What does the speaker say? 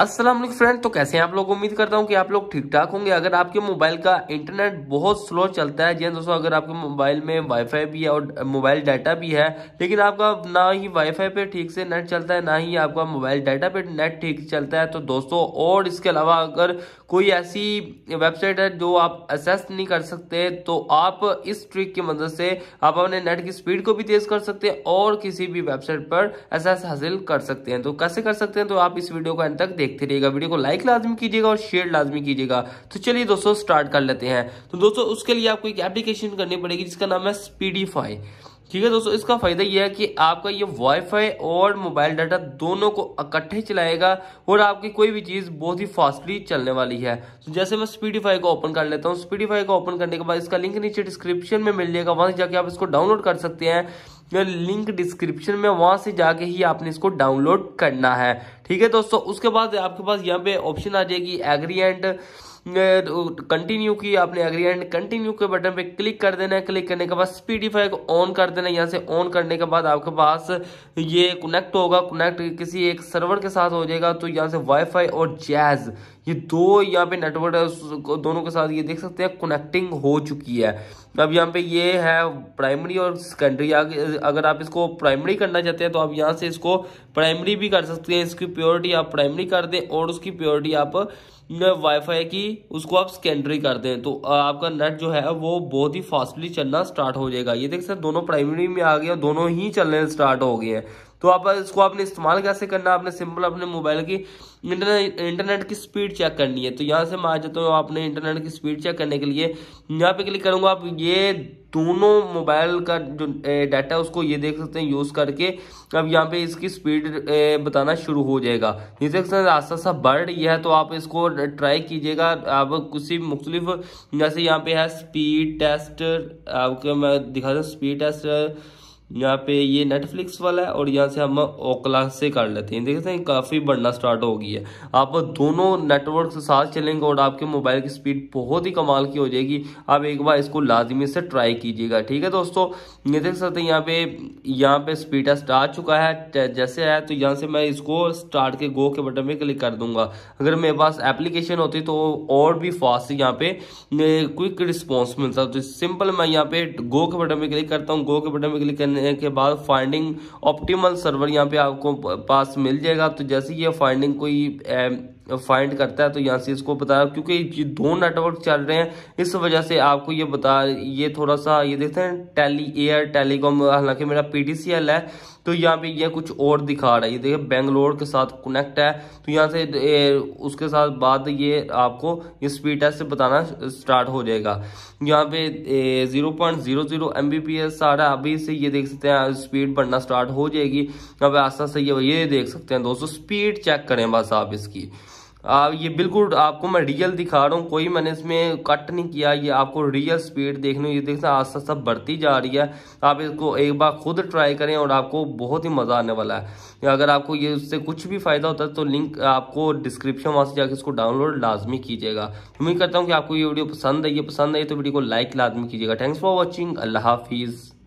Aslam friend तो कैसे हैं आप लोग उम्मीद करता हूं कि आप लोग ठीक ठाक होंगे अगर आपके मोबाइल का इंटरनेट बहुत स्लो चलता है जी दोस्तों अगर आपके मोबाइल में वाईफाई भी है और मोबाइल डाटा भी है लेकिन आपका ना ही वाईफाई पे ठीक से नेट चलता है ना ही आपका मोबाइल डाटा पे नेट ठीक चलता है तो दोस्तों और इसके अलावा अगर कोई ऐसी वेबसाइट है जो आप एक्सेस नहीं कर सकते तो आप इस ट्रिक की मदद से आप अपने नेट की स्पीड को भी तेज कर सकते हैं और किसी भी वेबसाइट पर एक्सेस हासिल कर सकते हैं तो कैसे कर सकते हैं तो आप इस वीडियो को अंत तक देख देखते रहिएगा वीडियो को लाइक लाजमी कीजिएगा और शेयर लाजमी कीजिएगा तो चलिए दोस्तों स्टार्ट कर लेते हैं तो दोस्तों उसके लिए आपको एक एप्लीकेशन करनी पड़ेगी जिसका नाम है स्पीडीफाई ठीक है दोस्तों इसका फायदा यह है कि आपका ये वाईफाई और मोबाइल डाटा दोनों को इकट्ठे चलाएगा और आपकी कोई भी चीज़ बहुत ही फास्टली चलने वाली है तो जैसे मैं स्पीडीफाई को ओपन कर लेता हूँ स्पीडीफाई को ओपन करने के बाद इसका लिंक नीचे डिस्क्रिप्शन में मिल जाएगा वहां जाके आप इसको डाउनलोड कर सकते हैं लिंक डिस्क्रिप्शन में वहाँ से जाके ही आपने इसको डाउनलोड करना है ठीक है दोस्तों उसके बाद आपके पास यहाँ पे ऑप्शन आ जाएगी एग्री एंड कंटिन्यू की आपने एग्री एंड कंटिन्यू के बटन पे क्लिक कर देना है क्लिक करने के बाद स्पीडीफाई को ऑन कर देना है यहाँ से ऑन करने के बाद आपके पास ये कनेक्ट होगा कनेक्ट किसी एक सर्वर के साथ हो जाएगा तो यहाँ से वाईफाई और जैज ये दो यहाँ पे नेटवर्क दोनों के साथ ये देख सकते हैं कनेक्टिंग हो चुकी है तो अब यहाँ पे ये है प्राइमरी और सेकेंडरी अगर आप इसको प्राइमरी करना चाहते हैं तो आप यहाँ से इसको प्राइमरी भी कर सकते हैं इसकी प्योरिटी आप प्राइमरी कर दें और उसकी प्योरिटी आप वाईफाई की उसको आप सेकेंडरी कर दें तो आपका नेट जो है वो बहुत ही फास्टली चलना स्टार्ट हो जाएगा ये देख सर दोनों प्राइमरी में आ गया दोनों ही चलने स्टार्ट हो गए हैं तो आप इसको आपने इस्तेमाल कैसे करना आपने सिंपल अपने मोबाइल की इंटरनेट की स्पीड चेक करनी है तो यहाँ से मैं आ जाता हूँ आपने इंटरनेट की स्पीड चेक करने के लिए यहाँ पे क्लिक करूँगा आप ये दोनों मोबाइल का जो डाटा है उसको ये देख सकते हैं यूज़ करके अब यहाँ पे इसकी स्पीड बताना शुरू हो जाएगा ये देख सकते हैं आस्ता सा बढ़ रही है तो आप इसको ट्राई कीजिएगा आप किसी मुख्तलिफ जैसे यहाँ पे है स्पीड टेस्ट आपके मैं दिखा दूँ स्पीड टेस्ट यहाँ पे ये नेटफ्लिक्स वाला है और यहाँ से हम ओकला से कर लेते हैं देख सकते हैं काफ़ी बढ़ना स्टार्ट हो गई है आप दोनों नेटवर्क साथ चलेंगे और आपके मोबाइल की स्पीड बहुत ही कमाल की हो जाएगी आप एक बार इसको लाजमी से ट्राई कीजिएगा ठीक है दोस्तों ये देख सकते हैं यहाँ पे यहाँ पे स्पीड टेस्ट आ चुका है जैसे है तो यहाँ से मैं इसको स्टार्ट के गो के बटन पर क्लिक कर दूंगा अगर मेरे पास एप्लीकेशन होती तो और भी फास्ट यहाँ पे क्विक रिस्पॉन्स मिलता तो सिंपल मैं यहाँ पे गो के बटन पर क्लिक करता हूँ गो के बटन पर क्लिक करने करने के बाद फाइंडिंग ऑप्टिमल सर्वर यहाँ पे आपको पास मिल जाएगा तो जैसे ये फाइंडिंग कोई फाइंड करता है तो यहाँ से इसको बता क्योंकि ये दो नेटवर्क चल रहे हैं इस वजह से आपको ये बता ये थोड़ा सा ये देखते हैं टेली एयर टेलीकॉम हालांकि मेरा पीटीसीएल है तो यहाँ पे ये कुछ और दिखा रहा है ये देखिए बेंगलोर के साथ कनेक्ट है तो यहाँ से ए, उसके साथ बाद ये आपको ये स्पीड टेस्ट बताना स्टार्ट हो जाएगा यहाँ पे zero point zero zero M B P S आ रहा है अभी से ये देख सकते हैं स्पीड बढ़ना स्टार्ट हो जाएगी अब आस्ता से ये ये देख सकते हैं दोस्तों स्पीड चेक करें बस आप इसकी आप ये बिल्कुल आपको मैं रियल दिखा रहा हूँ कोई मैंने इसमें कट नहीं किया ये आपको रियल स्पीड देखने ये देखना आस्ता आस्ता बढ़ती जा रही है आप इसको एक बार खुद ट्राई करें और आपको बहुत ही मज़ा आने वाला है अगर आपको ये उससे कुछ भी फ़ायदा होता है तो लिंक आपको डिस्क्रिप्शन वहाँ से जाकर इसको डाउनलोड लाजमी कीजिएगा उम्मीद करता हूँ कि आपको ये वीडियो पसंद है ये पसंद है तो वीडियो को लाइक लाजमी कीजिएगा थैंक्स फॉर वॉचिंग अल्लाह हाफिज़